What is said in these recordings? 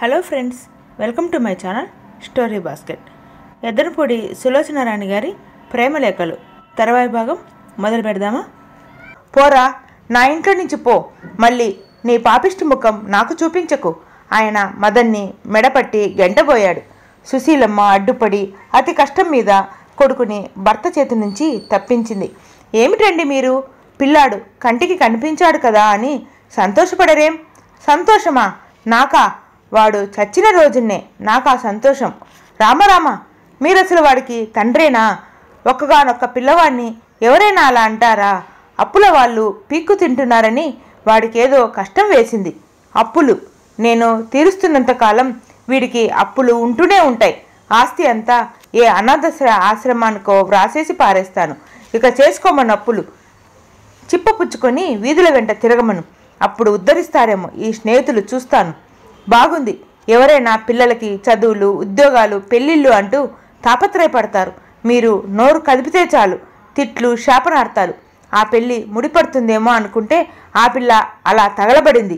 hello friends welcome to my channel story basket Yaddanapudi సులోచనారాయణ గారి ప్రేమలేఖలు తర్వాయి భాగం మొదలు పెడదామా పోరా నా ఇంట్లో నుంచి పో మళ్ళీ నీ పాపిష్టి ముఖం నాకు చూపించకు ఆయన మదన్ని మెడపట్టి గెంటబోయాడు సుశీలమ్మ అడ్డుపడి అతి కష్టం మీద కొడుకుని భర్త చేతి నుంచి తప్పించింది ఏమిటండి మీరు పిల్లాడు కంటికి కనిపించాడు కదా అని సంతోషపడరేం సంతోషమా నాకా వాడు చచ్చిన రోజునే నాకు ఆ సంతోషం రామరామ మీరసలు వాడికి తండ్రేనా ఒక్కగానొక్క పిల్లవాడిని ఎవరైనా అలా అంటారా అప్పుల వాళ్ళు పీక్కు తింటున్నారని వాడికేదో కష్టం వేసింది అప్పులు నేను తీరుస్తున్నంతకాలం వీడికి అప్పులు ఉంటూనే ఉంటాయి ఆస్తి అంతా ఏ అనాథశ్ర ఆశ్రమానికో వ్రాసేసి పారేస్తాను ఇక చేసుకోమను అప్పులు చిప్పపుచ్చుకొని వీధుల వెంట తిరగమను అప్పుడు ఉద్ధరిస్తారేమో ఈ స్నేహితులు చూస్తాను బాగుంది ఎవరైనా పిల్లలకి చదువులు ఉద్యోగాలు పెళ్ళిళ్ళు అంటూ తాపత్రయపడతారు మీరు నోరు కదిపితే చాలు తిట్లు శాపనార్థాలు ఆ పెళ్ళి ముడిపడుతుందేమో అనుకుంటే ఆ పిల్ల అలా తగలబడింది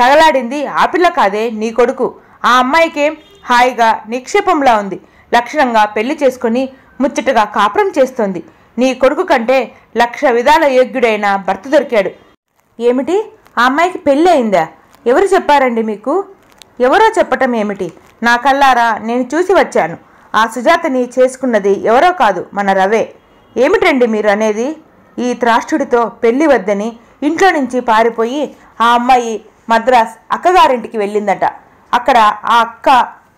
తగలాడింది ఆ పిల్ల కాదే నీ కొడుకు ఆ అమ్మాయికేం హాయిగా నిక్షేపంలా ఉంది లక్షణంగా పెళ్లి చేసుకుని ముచ్చటగా కాపురం చేస్తోంది నీ కొడుకు కంటే లక్ష విధాల యోగ్యుడైన భర్త దొరికాడు ఏమిటి ఆ అమ్మాయికి పెళ్ళి అయిందా ఎవరు చెప్పారండి మీకు ఎవరో చెప్పటం ఏమిటి నా కల్లారా నేను చూసి వచ్చాను ఆ సుజాతని చేసుకున్నది ఎవరో కాదు మన రవే ఏమిటండి మీరు అనేది ఈ త్రాష్టుడితో పెళ్లి వద్దని ఇంట్లో నుంచి పారిపోయి ఆ అమ్మాయి మద్రాస్ అక్కగారింటికి వెళ్ళిందట అక్కడ ఆ అక్క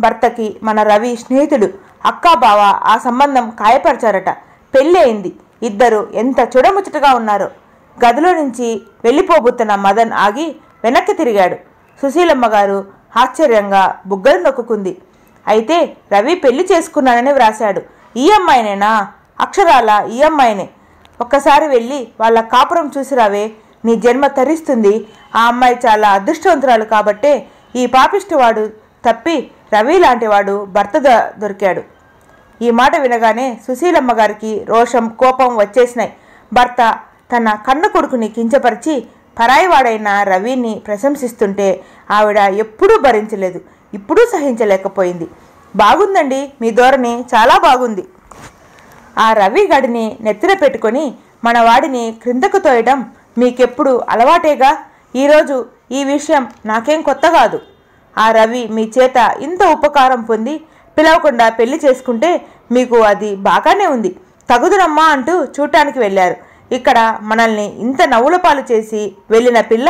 భర్తకి మన రవి స్నేహితుడు అక్కా బావ ఆ సంబంధం ఖాయపరిచారట పెళ్ళి అయింది ఇద్దరు ఎంత చూడముచ్చటగా ఉన్నారో గదిలో నుంచి వెళ్ళిపోబుతున్న మదన్ ఆగి వెనక్కి తిరిగాడు సుశీలమ్మ గారు ఆశ్చర్యంగా బుగ్గలు నొక్కుంది అయితే రవి పెళ్లి చేసుకున్నానని వ్రాశాడు ఈ అమ్మాయినేనా అక్షరాల ఈ అమ్మాయినే ఒక్కసారి వెళ్ళి వాళ్ళ కాపురం చూసిరావే నీ జన్మ తరిస్తుంది ఆ అమ్మాయి చాలా అదృష్టవంతురాలు కాబట్టే ఈ పాపిష్టివాడు తప్పి రవి లాంటివాడు భర్త దొరికాడు ఈ మాట వినగానే సుశీలమ్మ గారికి రోషం కోపం వచ్చేసినాయి భర్త తన కన్న కొడుకుని కించపరిచి పరాయివాడైన రవిని ప్రశంసిస్తుంటే ఆవిడ ఎప్పుడూ భరించలేదు ఇప్పుడు సహించలేకపోయింది బాగుందండి మీ ధోరణి చాలా బాగుంది ఆ రవి గడిని నెత్తిన పెట్టుకొని మన వాడిని క్రిందకు తోయడం మీకెప్పుడు అలవాటేగా ఈరోజు ఈ విషయం నాకేం కొత్త కాదు ఆ రవి మీ చేత ఇంత ఉపకారం పొంది పిలవకుండా పెళ్లి చేసుకుంటే మీకు అది బాగానే ఉంది తగుదురమ్మా అంటూ చూడటానికి వెళ్ళారు ఇక్కడ మనల్ని ఇంత నవ్వుల పాలు చేసి వెళ్ళిన పిల్ల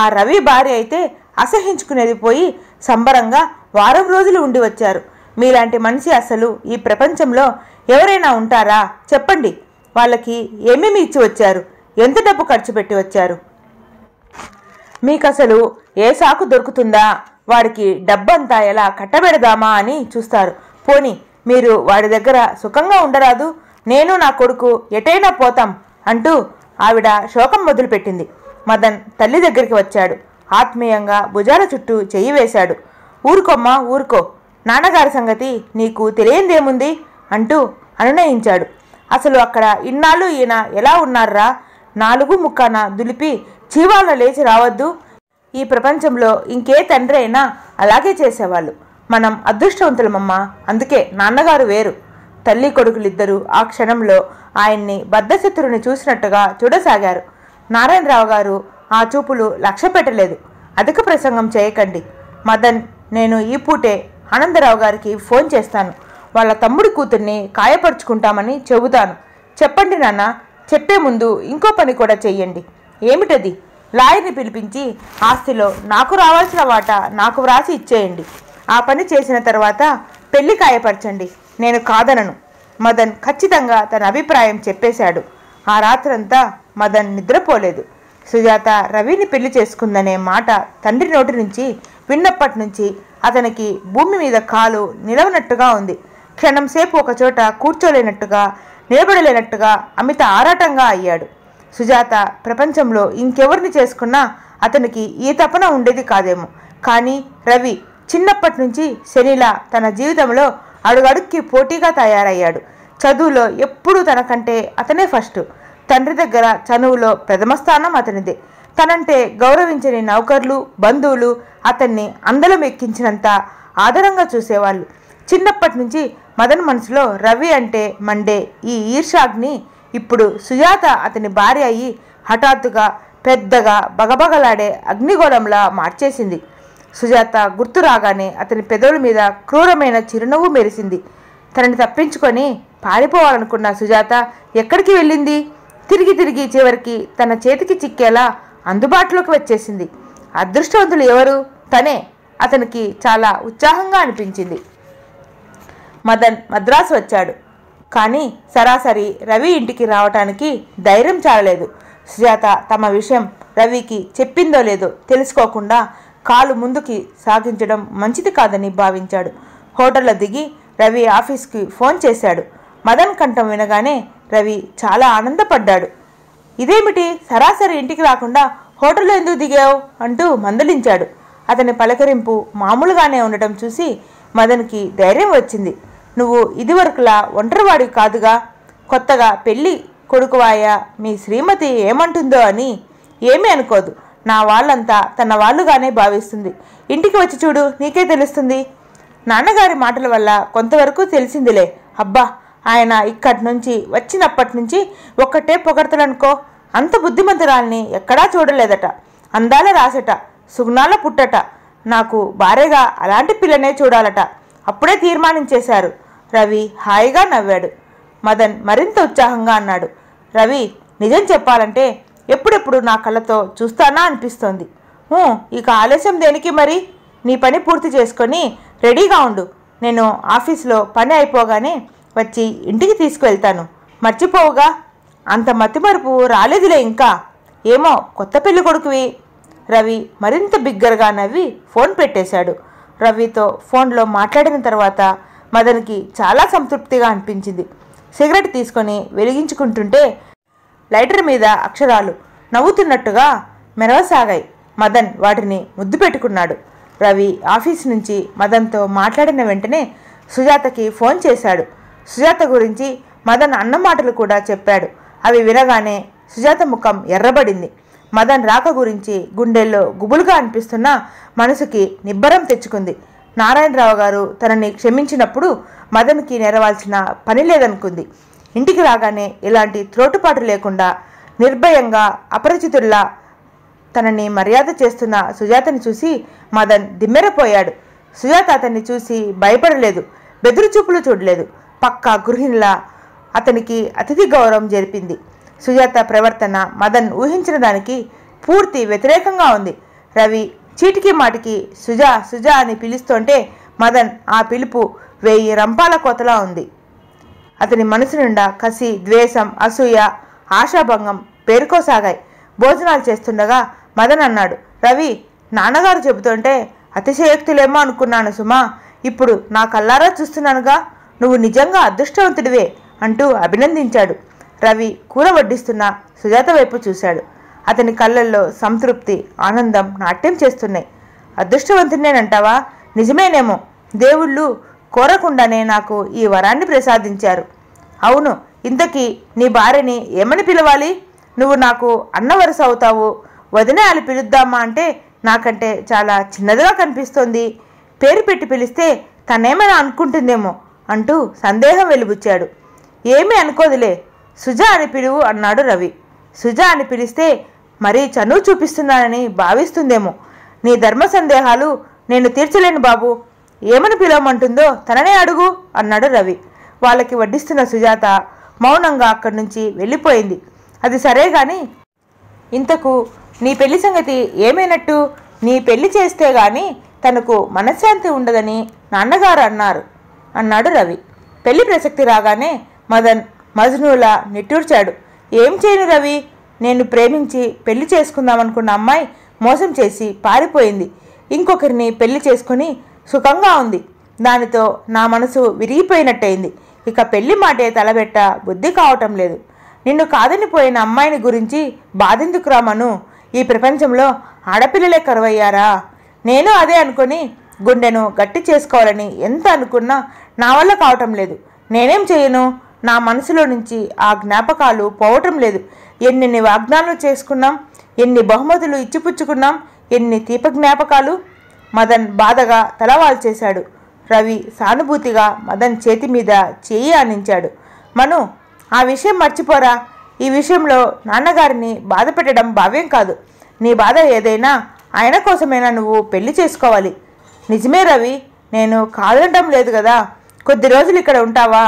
ఆ రవి భార్య అయితే అసహించుకునేది పోయి సంబరంగా వారం రోజులు ఉండి వచ్చారు మీలాంటి మనిషి అసలు ఈ ప్రపంచంలో ఎవరైనా ఉంటారా చెప్పండి వాళ్ళకి ఏమేమి ఇచ్చి వచ్చారు ఎంత డబ్బు ఖర్చు పెట్టి వచ్చారు మీకు అసలు ఏ సాకు దొరుకుతుందా వాడికి డబ్బంతా ఎలా కట్టబెడదామా అని చూస్తారు పోని మీరు వాడి దగ్గర సుఖంగా ఉండరాదు నేను నా కొడుకు ఎటైనా పోతాం అంటూ ఆవిడ శోకం మొదలుపెట్టింది మదన్ తల్లి దగ్గరికి వచ్చాడు ఆత్మీయంగా భుజాల చుట్టూ చెయ్యి వేశాడు ఊరుకోమ్మా ఊరుకో నాన్నగారి సంగతి నీకు తెలియందేముంది అంటూ అనునయించాడు అసలు అక్కడ ఇన్నాళ్ళు ఈయన ఎలా ఉన్నారా నాలుగు ముక్కాన దులిపి జీవాలను లేచి రావద్దు ఈ ప్రపంచంలో ఇంకే తండ్రి అయినా అలాగే చేసేవాళ్ళు మనం అదృష్టవంతులమమ్మా అందుకే నాన్నగారు వేరు తల్లి కొడుకులిద్దరూ ఆ క్షణంలో ఆయన్ని బద్ధశత్రువుని చూసినట్టుగా చూడసాగారు నారాయణరావు గారు ఆ చూపులు లక్ష్య పెట్టలేదు అధిక ప్రసంగం చేయకండి మదన్ నేను ఈ పూటే ఆనందరావు గారికి ఫోన్ చేస్తాను వాళ్ళ తమ్ముడి కూతుర్ని కాయపరుచుకుంటామని చెబుతాను చెప్పండి నాన్న చెప్పే ముందు ఇంకో పని కూడా చెయ్యండి ఏమిటది లాయర్ని పిలిపించి ఆస్తిలో నాకు రావాల్సిన వాటా నాకు వ్రాసి ఇచ్చేయండి ఆ పని చేసిన తర్వాత పెళ్లి కాయపరచండి నేను కాదనను మదన్ ఖచ్చితంగా తన అభిప్రాయం చెప్పేశాడు ఆ రాత్రంతా మదన్ నిద్రపోలేదు సుజాత రవిని పెళ్లి చేసుకుందనే మాట తండ్రి నోటి నుంచి విన్నప్పటి నుంచి అతనికి భూమి మీద కాలు నిలవనట్టుగా ఉంది క్షణం సేపు ఒకచోట కూర్చోలేనట్టుగా నిలబడలేనట్టుగా అమిత ఆరాటంగా అయ్యాడు సుజాత ప్రపంచంలో ఇంకెవరిని చేసుకున్నా అతనికి ఈ తపన ఉండేది కాదేమో కానీ రవి చిన్నప్పటి నుంచి శనిలా తన జీవితంలో అడుగడుక్కి పోటీగా తయారయ్యాడు చదువులో ఎప్పుడూ తనకంటే అతనే ఫస్ట్ తండ్రి దగ్గర చనువులో ప్రథమ స్థానం అతనిదే తనంటే గౌరవించని నౌకర్లు బంధువులు అతన్ని అందలం ఎక్కించినంత ఆదరంగా చూసేవాళ్ళు చిన్నప్పటి నుంచి మదన్ మనసులో రవి అంటే మండే ఈ ఈర్షాగ్ని ఇప్పుడు సుజాత అతని భార్య అయి హఠాత్తుగా పెద్దగా బగబగలాడే అగ్నిగోళంలా మార్చేసింది సుజాత గుర్తు రాగానే అతని పెదవుల మీద క్రూరమైన చిరునవ్వు మెరిసింది తనని తప్పించుకొని పారిపోవాలనుకున్న సుజాత ఎక్కడికి వెళ్ళింది తిరిగి తిరిగి చివరికి తన చేతికి చిక్కేలా అందుబాటులోకి వచ్చేసింది అదృష్టవంతులు ఎవరు తనే అతనికి చాలా ఉత్సాహంగా అనిపించింది మదన్ మద్రాసు వచ్చాడు కానీ సరాసరి రవి ఇంటికి రావటానికి ధైర్యం చాలలేదు సుజాత తమ విషయం రవికి చెప్పిందో లేదో తెలుసుకోకుండా కాలు ముందుకి సాగించడం మంచిది కాదని భావించాడు హోటల్లో దిగి రవి ఆఫీస్కి ఫోన్ చేశాడు మదన్ కంఠం వినగానే రవి చాలా ఆనందపడ్డాడు ఇదేమిటి సరాసరి ఇంటికి రాకుండా హోటల్లో ఎందుకు దిగావు అంటూ మందలించాడు అతని పలకరింపు మామూలుగానే ఉండటం చూసి మదన్కి ధైర్యం వచ్చింది నువ్వు ఇదివరకులా ఒంటరివాడివి కాదుగా కొత్తగా పెళ్ళి కొడుకువాయ మీ శ్రీమతి ఏమంటుందో అని ఏమీ అనుకోదు నా వాళ్ళంతా తన వాళ్ళుగానే భావిస్తుంది ఇంటికి వచ్చి చూడు నీకే తెలుస్తుంది నాన్నగారి మాటల వల్ల కొంతవరకు తెలిసిందిలే అబ్బా ఆయన ఇక్కడి నుంచి వచ్చినప్పటి నుంచి ఒక్కటే పొగడతలనుకో అంత బుద్ధిమంతురాల్ని ఎక్కడా చూడలేదట అందాల రాసట సుగుణాల పుట్టట నాకు భార్యగా అలాంటి పిల్లనే చూడాలట అప్పుడే తీర్మానించేశారు రవి హాయిగా నవ్వాడు మదన్ మరింత ఉత్సాహంగా అన్నాడు రవి నిజం చెప్పాలంటే ఎప్పుడెప్పుడు నా కళ్ళతో చూస్తానా అనిపిస్తోంది ఇక ఆలస్యం దేనికి మరి నీ పని పూర్తి చేసుకొని రెడీగా ఉండు నేను ఆఫీస్లో పని అయిపోగానే వచ్చి ఇంటికి తీసుకువెళ్తాను మర్చిపోవుగా అంత మతిమరుపు రాలేదులే ఇంకా ఏమో కొత్త పెళ్లి కొడుకువి రవి మరింత బిగ్గరగా నవ్వి ఫోన్ పెట్టేశాడు రవితో ఫోన్లో మాట్లాడిన తర్వాత మదన్కి చాలా సంతృప్తిగా అనిపించింది సిగరెట్ తీసుకొని వెలిగించుకుంటుంటే లైటర్ మీద అక్షరాలు నవ్వుతున్నట్టుగా మెరవసాగాయి మదన్ వాటిని ముద్దు పెట్టుకున్నాడు రవి ఆఫీస్ నుంచి మదన్తో మాట్లాడిన వెంటనే సుజాతకి ఫోన్ చేశాడు సుజాత గురించి మదన్ అన్న మాటలు కూడా చెప్పాడు అవి వినగానే సుజాత ముఖం ఎర్రబడింది మదన్ రాక గురించి గుండెల్లో గుబులుగా అనిపిస్తున్న మనసుకి నిబ్బరం తెచ్చుకుంది నారాయణరావు గారు తనని క్షమించినప్పుడు మదన్కి నెరవాల్సిన పని లేదనుకుంది ఇంటికి రాగానే ఇలాంటి త్రోటుపాటు లేకుండా నిర్భయంగా అపరిచితుల్లా తనని మర్యాద చేస్తున్న సుజాతని చూసి మదన్ దిమ్మెరపోయాడు సుజాత అతన్ని చూసి భయపడలేదు బెదురు చూపులు చూడలేదు పక్కా గృహిణిలా అతనికి అతిథి గౌరవం జరిపింది సుజాత ప్రవర్తన మదన్ ఊహించిన దానికి పూర్తి వ్యతిరేకంగా ఉంది రవి చీటికి మాటికి సుజా సుజా అని పిలుస్తుంటే మదన్ ఆ పిలుపు వెయ్యి రంపాల కోతలా ఉంది అతని మనసు నిండా కసి ద్వేషం అసూయ ఆశాభంగం పేరుకోసాగాయి భోజనాలు చేస్తుండగా మదన్ అన్నాడు రవి నాన్నగారు చెబుతుంటే అతిశయోక్తులేమో అనుకున్నాను సుమా ఇప్పుడు నా కల్లారా చూస్తున్నానుగా నువ్వు నిజంగా అదృష్టవంతుడివే అంటూ అభినందించాడు రవి కూర వడ్డిస్తున్న సుజాత వైపు చూశాడు అతని కళ్ళల్లో సంతృప్తి ఆనందం నాట్యం చేస్తున్నాయి అదృష్టవంతుడినేనంటావా నిజమేనేమో దేవుళ్ళు కోరకుండానే నాకు ఈ వరాన్ని ప్రసాదించారు అవును ఇంతకీ నీ భార్యని ఏమని పిలవాలి నువ్వు నాకు అన్న వరుస అవుతావు వదిన అని పిలుద్దామా అంటే నాకంటే చాలా చిన్నదిగా కనిపిస్తోంది పేరు పెట్టి పిలిస్తే తనేమైనా అనుకుంటుందేమో అంటూ సందేహం వెలుబుచ్చాడు ఏమీ అనుకోదులే సుజ అని పిలువు అన్నాడు రవి సుజ అని పిలిస్తే మరీ చనువు చూపిస్తున్నానని భావిస్తుందేమో నీ ధర్మ సందేహాలు నేను తీర్చలేను బాబు ఏమని పిలవమంటుందో తననే అడుగు అన్నాడు రవి వాళ్ళకి వడ్డిస్తున్న సుజాత మౌనంగా అక్కడి నుంచి వెళ్ళిపోయింది అది సరే కానీ ఇంతకు నీ పెళ్లి సంగతి ఏమైనట్టు నీ పెళ్లి చేస్తే గాని తనకు మనశ్శాంతి ఉండదని నాన్నగారు అన్నారు అన్నాడు రవి పెళ్లి ప్రసక్తి రాగానే మదన్ మజ్నూలా నిట్టూర్చాడు ఏం చేయను రవి నేను ప్రేమించి పెళ్లి చేసుకుందామనుకున్న అమ్మాయి మోసం చేసి పారిపోయింది ఇంకొకరిని పెళ్లి చేసుకుని సుఖంగా ఉంది దానితో నా మనసు విరిగిపోయినట్టయింది ఇక పెళ్లి మాటే తలబెట్ట బుద్ధి కావటం లేదు నిన్ను కాదని పోయిన అమ్మాయిని గురించి బాధెందుకురా మను ఈ ప్రపంచంలో ఆడపిల్లలే కరువయ్యారా నేను అదే అనుకుని గుండెను గట్టి చేసుకోవాలని ఎంత అనుకున్నా నా వల్ల కావటం లేదు నేనేం చేయను నా మనసులో నుంచి ఆ జ్ఞాపకాలు పోవటం లేదు ఎన్నెన్ని వాగ్దానాలు చేసుకున్నాం ఎన్ని బహుమతులు ఇచ్చిపుచ్చుకున్నాం ఎన్ని తీప జ్ఞాపకాలు మదన్ బాధగా తలవాల్చేశాడు రవి సానుభూతిగా మదన్ చేతి మీద చేయి ఆనించాడు మను ఆ విషయం మర్చిపోరా ఈ విషయంలో నాన్నగారిని బాధ పెట్టడం భావ్యం కాదు నీ బాధ ఏదైనా ఆయన కోసమైనా నువ్వు పెళ్లి చేసుకోవాలి నిజమే రవి నేను కాదనటం లేదు కదా కొద్ది రోజులు ఇక్కడ ఉంటావా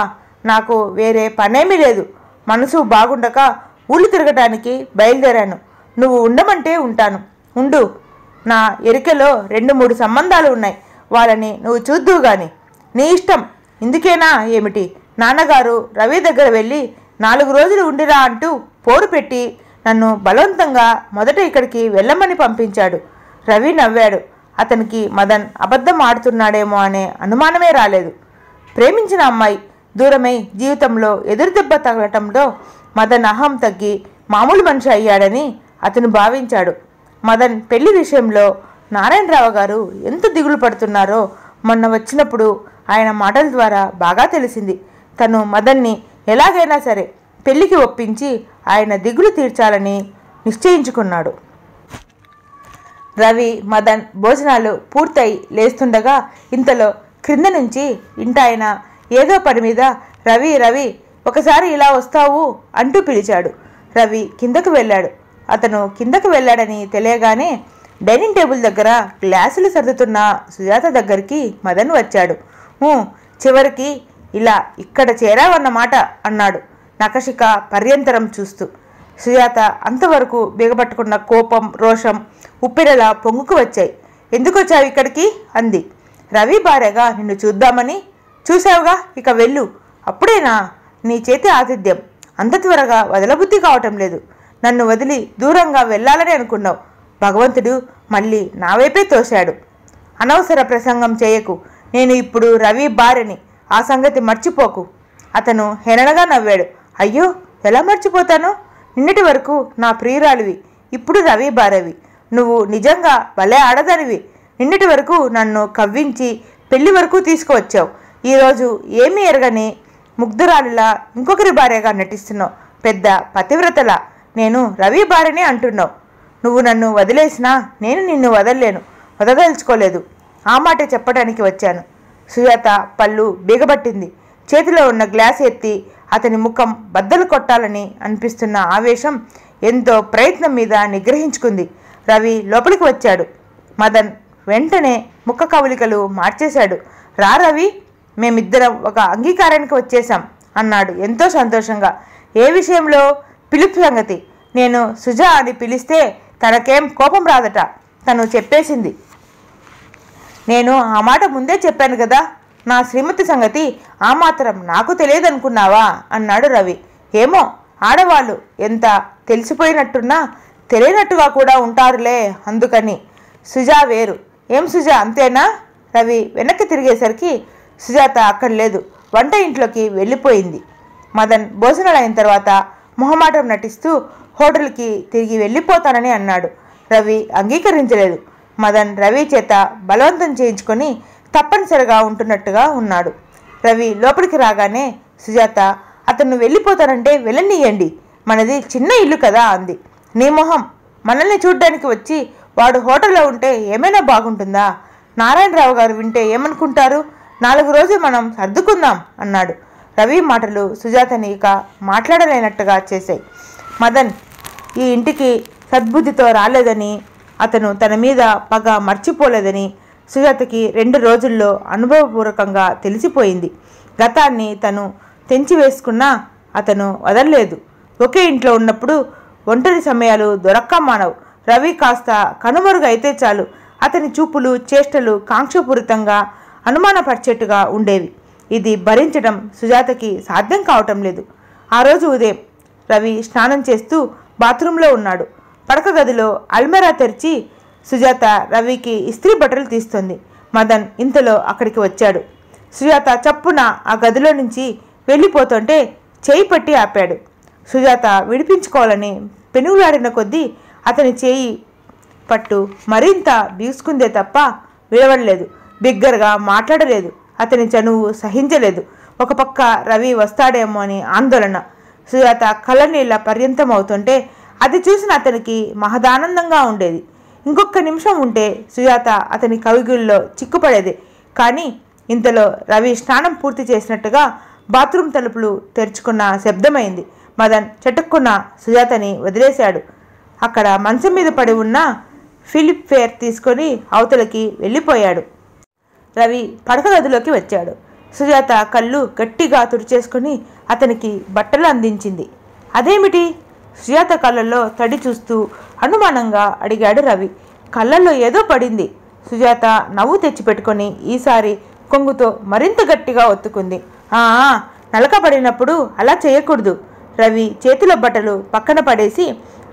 నాకు వేరే పనేమీ లేదు మనసు బాగుండక ఊళ్ళు తిరగటానికి బయలుదేరాను నువ్వు ఉండమంటే ఉంటాను ఉండు నా ఎరికలో రెండు మూడు సంబంధాలు ఉన్నాయి వాళ్ళని నువ్వు చూద్దు గాని నీ ఇష్టం ఇందుకేనా ఏమిటి నాన్నగారు రవి దగ్గర వెళ్ళి నాలుగు రోజులు ఉండిరా అంటూ పోరు పెట్టి నన్ను బలవంతంగా మొదట ఇక్కడికి వెళ్ళమని పంపించాడు రవి నవ్వాడు అతనికి మదన్ అబద్ధం ఆడుతున్నాడేమో అనే అనుమానమే రాలేదు ప్రేమించిన అమ్మాయి దూరమై జీవితంలో ఎదురుదెబ్బ తగలటంలో మదన్ అహం తగ్గి మామూలు మనిషి అయ్యాడని అతను భావించాడు మదన్ పెళ్లి విషయంలో నారాయణరావు గారు ఎంత దిగులు పడుతున్నారో మొన్న వచ్చినప్పుడు ఆయన మాటల ద్వారా బాగా తెలిసింది తను మదన్ని ఎలాగైనా సరే పెళ్లికి ఒప్పించి ఆయన దిగులు తీర్చాలని నిశ్చయించుకున్నాడు రవి మదన్ భోజనాలు పూర్తయి లేస్తుండగా ఇంతలో క్రింద నుంచి ఇంటాయన ఏదో పని మీద రవి రవి ఒకసారి ఇలా వస్తావు అంటూ పిలిచాడు రవి కిందకు వెళ్ళాడు అతను కిందకు వెళ్ళాడని తెలియగానే డైనింగ్ టేబుల్ దగ్గర గ్లాసులు సర్దుతున్న సుజాత దగ్గరికి మదన్ వచ్చాడు చివరికి ఇలా ఇక్కడ చేరావన్నమాట అన్నాడు నకషిక పర్యంతరం చూస్తూ సుజాత అంతవరకు బిగపట్టుకున్న కోపం రోషం ఉప్పిరలా పొంగుకు వచ్చాయి ఎందుకొచ్చావు ఇక్కడికి అంది రవి భార్యగా నిన్ను చూద్దామని చూసావుగా ఇక వెళ్ళు అప్పుడేనా నీ చేతి ఆతిథ్యం అంత త్వరగా వదలబుద్ధి కావటం లేదు నన్ను వదిలి దూరంగా వెళ్ళాలని అనుకున్నావు భగవంతుడు మళ్ళీ నా వైపే తోశాడు అనవసర ప్రసంగం చేయకు నేను ఇప్పుడు రవి భార్యని ఆ సంగతి మర్చిపోకు అతను హెననగా నవ్వాడు అయ్యో ఎలా మర్చిపోతాను నిన్నటి వరకు నా ప్రియురాలివి ఇప్పుడు రవి భారవి నువ్వు నిజంగా భలే ఆడదనివి నిన్నటి వరకు నన్ను కవ్వించి పెళ్లి వరకు తీసుకువచ్చావు ఈరోజు ఏమీ ఎరగని ముగ్ధురాలులా ఇంకొకరి భార్యగా నటిస్తున్నావు పెద్ద పతివ్రతలా నేను రవి భార్యనే అంటున్నావు నువ్వు నన్ను వదిలేసినా నేను నిన్ను వదలలేను వదదలుచుకోలేదు ఆ మాటే చెప్పడానికి వచ్చాను సుజాత పళ్ళు బీగబట్టింది చేతిలో ఉన్న గ్లాస్ ఎత్తి అతని ముఖం బద్దలు కొట్టాలని అనిపిస్తున్న ఆవేశం ఎంతో ప్రయత్నం మీద నిగ్రహించుకుంది రవి లోపలికి వచ్చాడు మదన్ వెంటనే ముఖ కవలికలు మార్చేశాడు రా రవి మేమిద్దరం ఒక అంగీకారానికి వచ్చేశాం అన్నాడు ఎంతో సంతోషంగా ఏ విషయంలో పిలుపు సంగతి నేను సుజా అని పిలిస్తే తనకేం కోపం రాదట తను చెప్పేసింది నేను ఆ మాట ముందే చెప్పాను కదా నా శ్రీమతి సంగతి ఆ మాత్రం నాకు తెలియదనుకున్నావా అన్నాడు రవి ఏమో ఆడవాళ్ళు ఎంత తెలిసిపోయినట్టున్నా తెలియనట్టుగా కూడా ఉంటారులే అందుకని సుజా వేరు ఏం సుజా అంతేనా రవి వెనక్కి తిరిగేసరికి సుజాత అక్కడ లేదు వంట ఇంట్లోకి వెళ్ళిపోయింది మదన్ భోజనాలు అయిన తర్వాత మొహమాటం నటిస్తూ హోటల్కి తిరిగి వెళ్ళిపోతానని అన్నాడు రవి అంగీకరించలేదు మదన్ రవి చేత బలవంతం చేయించుకొని తప్పనిసరిగా ఉంటున్నట్టుగా ఉన్నాడు రవి లోపలికి రాగానే సుజాత అతను వెళ్ళిపోతానంటే వెళ్ళనియండి మనది చిన్న ఇల్లు కదా అంది నీ మొహం మనల్ని చూడ్డానికి వచ్చి వాడు హోటల్లో ఉంటే ఏమైనా బాగుంటుందా నారాయణరావు గారు వింటే ఏమనుకుంటారు నాలుగు రోజులు మనం సర్దుకుందాం అన్నాడు రవి మాటలు సుజాతని ఇక మాట్లాడలేనట్టుగా చేశాయి మదన్ ఈ ఇంటికి సద్బుద్ధితో రాలేదని అతను తన మీద పగ మర్చిపోలేదని సుజాతకి రెండు రోజుల్లో అనుభవపూర్వకంగా తెలిసిపోయింది గతాన్ని తను తెంచివేసుకున్నా అతను వదలలేదు ఒకే ఇంట్లో ఉన్నప్పుడు ఒంటరి సమయాలు దొరక్క మానవు రవి కాస్త కనుమరుగైతే చాలు అతని చూపులు చేష్టలు కాంక్షపూరితంగా అనుమానపరిచేట్టుగా ఉండేవి ఇది భరించడం సుజాతకి సాధ్యం కావటం లేదు ఆ రోజు ఉదయం రవి స్నానం చేస్తూ బాత్రూంలో ఉన్నాడు పడక గదిలో అల్మెరా తెరిచి సుజాత రవికి ఇస్త్రీ బట్టలు తీస్తుంది మదన్ ఇంతలో అక్కడికి వచ్చాడు సుజాత చప్పున ఆ గదిలో నుంచి వెళ్ళిపోతుంటే చేయి పట్టి ఆపాడు సుజాత విడిపించుకోవాలని పెనుగులాడిన కొద్దీ అతని చేయి పట్టు మరింత బీసుకుందే తప్ప విడవడలేదు బిగ్గరగా మాట్లాడలేదు అతని చనువు సహించలేదు ఒక పక్క రవి వస్తాడేమో అని ఆందోళన సుజాత కళ్ళనీళ్ళ అవుతుంటే అది చూసిన అతనికి మహదానందంగా ఉండేది ఇంకొక నిమిషం ఉంటే సుజాత అతని కవిగుల్లో చిక్కుపడేది కానీ ఇంతలో రవి స్నానం పూర్తి చేసినట్టుగా బాత్రూమ్ తలుపులు తెరుచుకున్న శబ్దమైంది మదన్ చటుక్కున్న సుజాతని వదిలేశాడు అక్కడ మంచం మీద పడి ఉన్న ఫిలిప్ ఫేర్ తీసుకొని అవతలకి వెళ్ళిపోయాడు రవి పడక గదిలోకి వచ్చాడు సుజాత కళ్ళు గట్టిగా తుడిచేసుకుని అతనికి బట్టలు అందించింది అదేమిటి సుజాత కళ్ళల్లో తడి చూస్తూ అనుమానంగా అడిగాడు రవి కళ్ళల్లో ఏదో పడింది సుజాత నవ్వు తెచ్చిపెట్టుకొని ఈసారి కొంగుతో మరింత గట్టిగా ఒత్తుకుంది ఆ నలక పడినప్పుడు అలా చేయకూడదు రవి చేతుల బట్టలు పక్కన పడేసి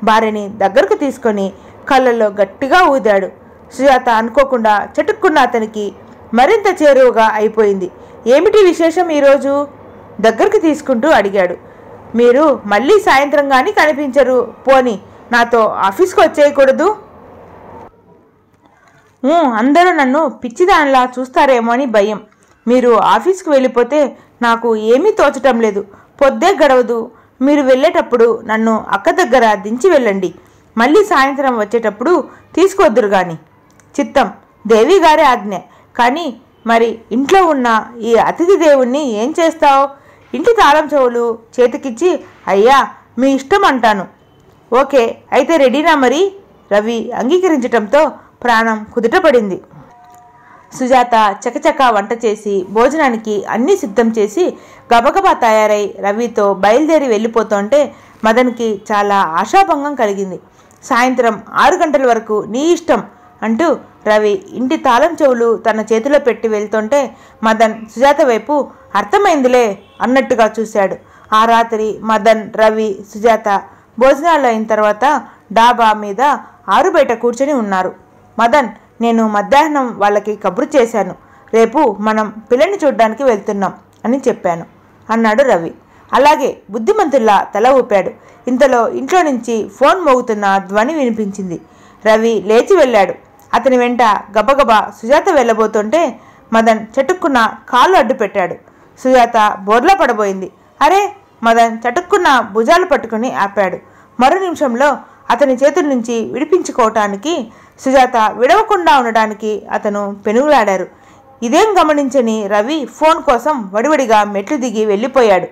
భార్యని దగ్గరకు తీసుకొని కళ్ళల్లో గట్టిగా ఊదాడు సుజాత అనుకోకుండా చటుక్కున్న అతనికి మరింత చేరువుగా అయిపోయింది ఏమిటి విశేషం ఈరోజు దగ్గరికి తీసుకుంటూ అడిగాడు మీరు మళ్ళీ సాయంత్రం కానీ కనిపించరు పోని నాతో ఆఫీస్కి వచ్చేయకూడదు అందరూ నన్ను పిచ్చిదానిలా చూస్తారేమో అని భయం మీరు ఆఫీస్కి వెళ్ళిపోతే నాకు ఏమీ తోచటం లేదు పొద్దే గడవదు మీరు వెళ్ళేటప్పుడు నన్ను అక్క దగ్గర దించి వెళ్ళండి మళ్ళీ సాయంత్రం వచ్చేటప్పుడు తీసుకొద్దురు కానీ చిత్తం దేవి గారి ఆజ్ఞ కానీ మరి ఇంట్లో ఉన్న ఈ అతిథి దేవుణ్ణి ఏం చేస్తావు ఇంటి తాళం చెవులు చేతికిచ్చి అయ్యా మీ ఇష్టం అంటాను ఓకే అయితే రెడీనా మరి రవి అంగీకరించటంతో ప్రాణం కుదుటపడింది సుజాత చకచక వంట చేసి భోజనానికి అన్నీ సిద్ధం చేసి గబగబా తయారై రవితో బయలుదేరి వెళ్ళిపోతుంటే మదన్కి చాలా ఆశాభంగం కలిగింది సాయంత్రం ఆరు గంటల వరకు నీ ఇష్టం అంటూ రవి ఇంటి తాళం చెవులు తన చేతిలో పెట్టి వెళ్తుంటే మదన్ సుజాత వైపు అర్థమైందిలే అన్నట్టుగా చూశాడు ఆ రాత్రి మదన్ రవి సుజాత భోజనాలు అయిన తర్వాత డాబా మీద ఆరు బయట కూర్చొని ఉన్నారు మదన్ నేను మధ్యాహ్నం వాళ్ళకి కబురు చేశాను రేపు మనం పిల్లని చూడ్డానికి వెళ్తున్నాం అని చెప్పాను అన్నాడు రవి అలాగే బుద్ధిమంతుల్లా తల ఊపాడు ఇంతలో ఇంట్లో నుంచి ఫోన్ మోగుతున్న ధ్వని వినిపించింది రవి లేచి వెళ్ళాడు అతని వెంట గబగబా సుజాత వెళ్ళబోతుంటే మదన్ చటుక్కున కాళ్ళు అడ్డు పెట్టాడు సుజాత బోర్లా పడబోయింది అరే మదన్ చటుక్కున్న భుజాలు పట్టుకుని ఆపాడు మరో నిమిషంలో అతని చేతుల నుంచి విడిపించుకోవటానికి సుజాత విడవకుండా ఉండడానికి అతను పెనుగులాడారు ఇదేం గమనించని రవి ఫోన్ కోసం వడివడిగా మెట్లు దిగి వెళ్ళిపోయాడు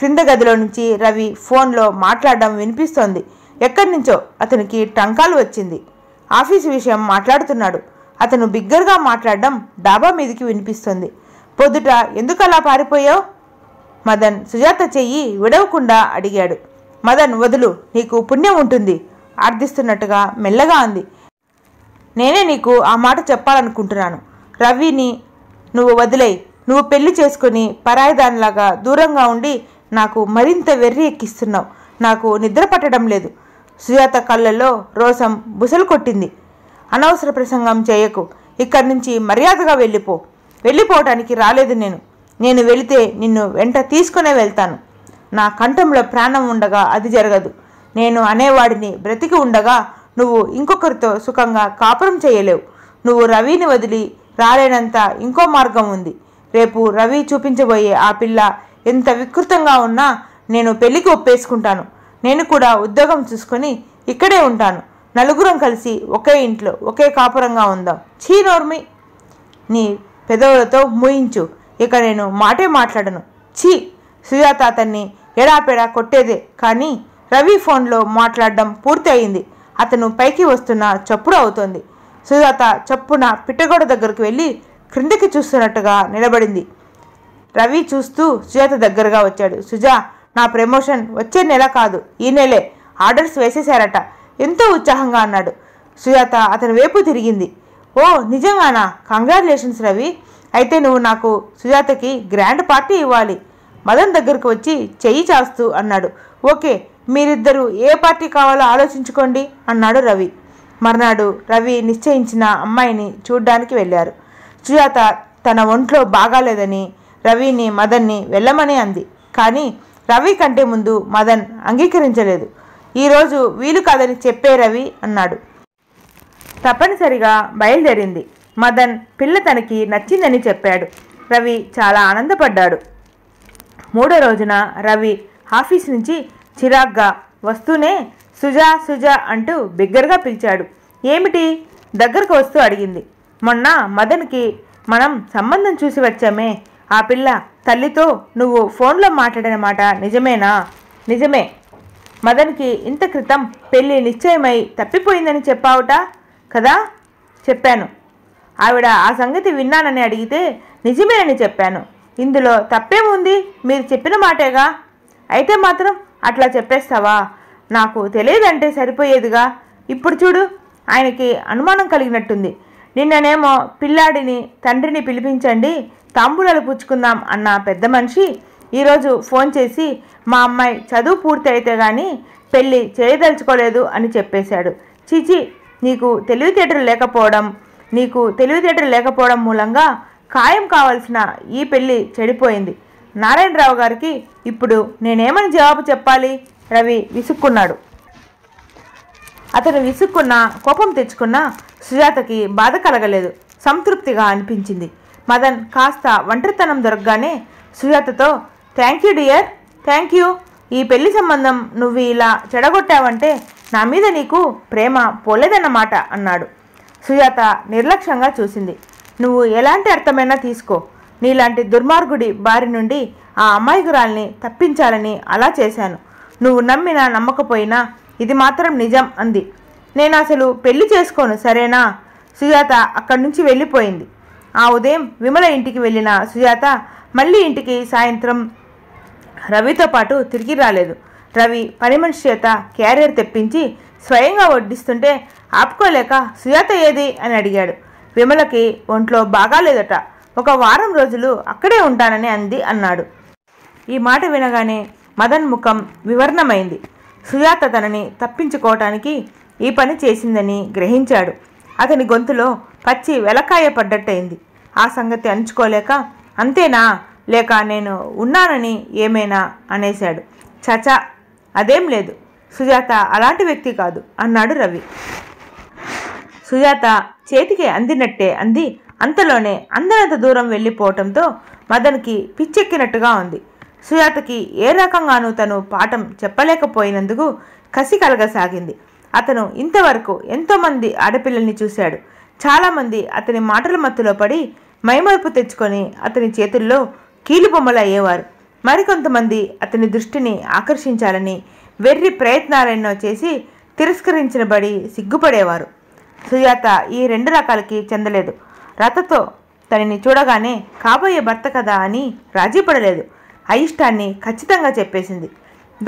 క్రింద గదిలో నుంచి రవి ఫోన్లో మాట్లాడడం వినిపిస్తోంది ఎక్కడి నుంచో అతనికి టంకాలు వచ్చింది ఆఫీసు విషయం మాట్లాడుతున్నాడు అతను బిగ్గరగా మాట్లాడడం డాబా మీదికి వినిపిస్తుంది పొద్దుట ఎందుకు అలా పారిపోయావు మదన్ సుజాత చెయ్యి విడవకుండా అడిగాడు మదన్ వదులు నీకు పుణ్యం ఉంటుంది ఆర్థిస్తున్నట్టుగా మెల్లగా అంది నేనే నీకు ఆ మాట చెప్పాలనుకుంటున్నాను రవిని నువ్వు వదిలే నువ్వు పెళ్లి చేసుకుని పరాయిదానిలాగా దూరంగా ఉండి నాకు మరింత వెర్రి ఎక్కిస్తున్నావు నాకు నిద్ర పట్టడం లేదు సుజాత కళ్ళల్లో రోసం బుసలు కొట్టింది అనవసర ప్రసంగం చేయకు ఇక్కడి నుంచి మర్యాదగా వెళ్ళిపో వెళ్ళిపోవటానికి రాలేదు నేను నేను వెళితే నిన్ను వెంట తీసుకునే వెళ్తాను నా కంఠంలో ప్రాణం ఉండగా అది జరగదు నేను అనేవాడిని బ్రతికి ఉండగా నువ్వు ఇంకొకరితో సుఖంగా కాపురం చేయలేవు నువ్వు రవిని వదిలి రాలేనంత ఇంకో మార్గం ఉంది రేపు రవి చూపించబోయే ఆ పిల్ల ఎంత వికృతంగా ఉన్నా నేను పెళ్ళికి ఒప్పేసుకుంటాను నేను కూడా ఉద్యోగం చూసుకొని ఇక్కడే ఉంటాను నలుగురం కలిసి ఒకే ఇంట్లో ఒకే కాపురంగా ఉందాం చీ నోర్మి నీ పెదవులతో మూయించు ఇక నేను మాటే మాట్లాడను ఛీ సుజాత అతన్ని ఎడాపెడా కొట్టేదే కానీ రవి ఫోన్లో మాట్లాడడం పూర్తి అయింది అతను పైకి వస్తున్న చప్పుడు అవుతోంది సుజాత చప్పున పిట్టగోడ దగ్గరకు వెళ్ళి క్రిందకి చూస్తున్నట్టుగా నిలబడింది రవి చూస్తూ సుజాత దగ్గరగా వచ్చాడు సుజా నా ప్రమోషన్ వచ్చే నెల కాదు ఈ నెలే ఆర్డర్స్ వేసేశారట ఎంతో ఉత్సాహంగా అన్నాడు సుజాత అతని వైపు తిరిగింది ఓ నిజంగానా కంగ్రాచులేషన్స్ రవి అయితే నువ్వు నాకు సుజాతకి గ్రాండ్ పార్టీ ఇవ్వాలి మదన్ దగ్గరకు వచ్చి చెయ్యి చాస్తూ అన్నాడు ఓకే మీరిద్దరూ ఏ పార్టీ కావాలో ఆలోచించుకోండి అన్నాడు రవి మర్నాడు రవి నిశ్చయించిన అమ్మాయిని చూడ్డానికి వెళ్ళారు సుజాత తన ఒంట్లో బాగాలేదని రవిని మదన్ని వెళ్ళమని అంది కానీ రవి కంటే ముందు మదన్ అంగీకరించలేదు ఈరోజు వీలు కాదని చెప్పే రవి అన్నాడు తప్పనిసరిగా బయలుదేరింది మదన్ పిల్ల తనకి నచ్చిందని చెప్పాడు రవి చాలా ఆనందపడ్డాడు మూడో రోజున రవి ఆఫీస్ నుంచి చిరాగ్గా వస్తూనే సుజా సుజా అంటూ బిగ్గరగా పిలిచాడు ఏమిటి దగ్గరకు వస్తూ అడిగింది మొన్న మదన్కి మనం సంబంధం చూసి వచ్చామే ఆ పిల్ల తల్లితో నువ్వు ఫోన్లో మాట్లాడిన మాట నిజమేనా నిజమే మదన్కి ఇంత క్రితం పెళ్ళి నిశ్చయమై తప్పిపోయిందని చెప్పావుట కదా చెప్పాను ఆవిడ ఆ సంగతి విన్నానని అడిగితే నిజమేనని చెప్పాను ఇందులో తప్పేముంది మీరు చెప్పిన మాటేగా అయితే మాత్రం అట్లా చెప్పేస్తావా నాకు తెలియదంటే సరిపోయేదిగా ఇప్పుడు చూడు ఆయనకి అనుమానం కలిగినట్టుంది నిన్ననేమో పిల్లాడిని తండ్రిని పిలిపించండి తంబులలు పుచ్చుకుందాం అన్న పెద్ద మనిషి ఈరోజు ఫోన్ చేసి మా అమ్మాయి చదువు పూర్తి అయితే కానీ పెళ్ళి చేయదలుచుకోలేదు అని చెప్పేశాడు చిచి నీకు తెలివితేటలు లేకపోవడం నీకు తెలివితేటలు లేకపోవడం మూలంగా ఖాయం కావాల్సిన ఈ పెళ్ళి చెడిపోయింది నారాయణరావు గారికి ఇప్పుడు నేనేమని జవాబు చెప్పాలి రవి విసుక్కున్నాడు అతను విసుక్కున్నా కోపం తెచ్చుకున్నా సుజాతకి బాధ కలగలేదు సంతృప్తిగా అనిపించింది మదన్ కాస్త ఒంటరితనం దొరకగానే సుజాతతో thank you dear thank you ఈ పెళ్లి సంబంధం నువ్వు ఇలా చెడగొట్టావంటే నా మీద నీకు ప్రేమ పోలేదన్నమాట అన్నాడు సుజాత నిర్లక్ష్యంగా చూసింది నువ్వు ఎలాంటి అర్థమైనా తీసుకో నీలాంటి దుర్మార్గుడి బారి నుండి ఆ అమ్మాయి గురాల్ని తప్పించాలని అలా చేశాను నువ్వు నమ్మినా నమ్మకపోయినా ఇది మాత్రం నిజం అంది నేను అసలు పెళ్లి చేసుకోను సరేనా సుజాత అక్కడి నుంచి వెళ్ళిపోయింది ఆ ఉదయం విమల ఇంటికి వెళ్ళిన సుజాత మళ్ళీ ఇంటికి సాయంత్రం రవితో పాటు తిరిగి రాలేదు రవి పని మనిషి చేత క్యారియర్ తెప్పించి స్వయంగా వడ్డిస్తుంటే ఆపుకోలేక సుజాత ఏది అని అడిగాడు విమలకి ఒంట్లో బాగాలేదట ఒక వారం రోజులు అక్కడే ఉంటానని అంది అన్నాడు ఈ మాట వినగానే మదన్ ముఖం వివరణమైంది సుజాత తనని తప్పించుకోవటానికి ఈ పని చేసిందని గ్రహించాడు అతని గొంతులో పచ్చి వెలకాయ పడ్డట్టయింది ఆ సంగతి అంచుకోలేక అంతేనా లేక నేను ఉన్నానని ఏమైనా అనేశాడు చచా అదేం లేదు సుజాత అలాంటి వ్యక్తి కాదు అన్నాడు రవి సుజాత చేతికి అందినట్టే అంది అంతలోనే అందనంత దూరం వెళ్ళిపోవటంతో మదన్కి పిచ్చెక్కినట్టుగా ఉంది సుజాతకి ఏ రకంగానూ తను పాఠం చెప్పలేకపోయినందుకు కసి కలగసాగింది అతను ఇంతవరకు ఎంతోమంది ఆడపిల్లల్ని చూశాడు చాలామంది అతని మాటల మత్తులో పడి మైమరుపు తెచ్చుకొని అతని చేతుల్లో కీలుబొమ్మలు అయ్యేవారు మరికొంతమంది అతని దృష్టిని ఆకర్షించాలని వెర్రి ప్రయత్నాలెన్నో చేసి తిరస్కరించబడి సిగ్గుపడేవారు సుజాత ఈ రెండు రకాలకి చెందలేదు రథతో తనని చూడగానే కాబోయే భర్త కదా అని రాజీ పడలేదు అయిష్టాన్ని ఖచ్చితంగా చెప్పేసింది